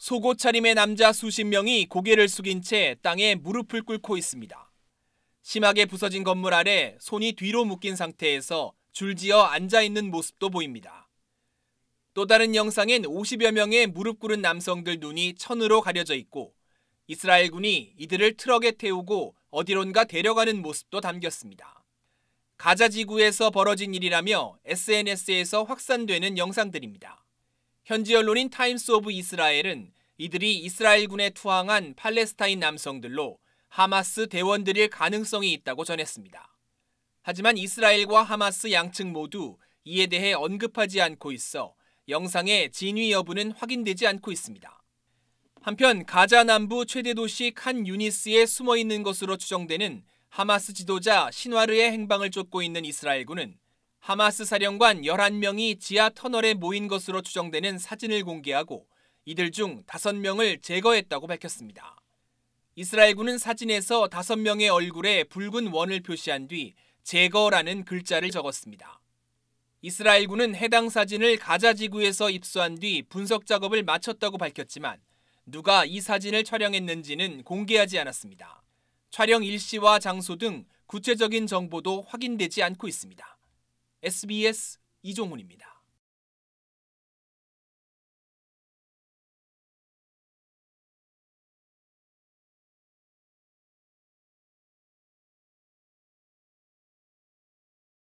속옷 차림의 남자 수십 명이 고개를 숙인 채 땅에 무릎을 꿇고 있습니다. 심하게 부서진 건물 아래 손이 뒤로 묶인 상태에서 줄지어 앉아 있는 모습도 보입니다. 또 다른 영상엔 50여 명의 무릎 꿇은 남성들 눈이 천으로 가려져 있고 이스라엘 군이 이들을 트럭에 태우고 어디론가 데려가는 모습도 담겼습니다. 가자 지구에서 벌어진 일이라며 SNS에서 확산되는 영상들입니다. 현지 언론인 타임스 오브 이스라엘은 이들이 이스라엘군에 투항한 팔레스타인 남성들로 하마스 대원들일 가능성이 있다고 전했습니다. 하지만 이스라엘과 하마스 양측 모두 이에 대해 언급하지 않고 있어 영상의 진위 여부는 확인되지 않고 있습니다. 한편 가자 남부 최대 도시 칸 유니스에 숨어 있는 것으로 추정되는 하마스 지도자 신화르의 행방을 쫓고 있는 이스라엘군은 하마스 사령관 11명이 지하 터널에 모인 것으로 추정되는 사진을 공개하고 이들 중 5명을 제거했다고 밝혔습니다. 이스라엘군은 사진에서 5명의 얼굴에 붉은 원을 표시한 뒤 제거라는 글자를 적었습니다. 이스라엘군은 해당 사진을 가자 지구에서 입수한 뒤 분석 작업을 마쳤다고 밝혔지만 누가 이 사진을 촬영했는지는 공개하지 않았습니다. 촬영 일시와 장소 등 구체적인 정보도 확인되지 않고 있습니다. SBS 이종훈입니다.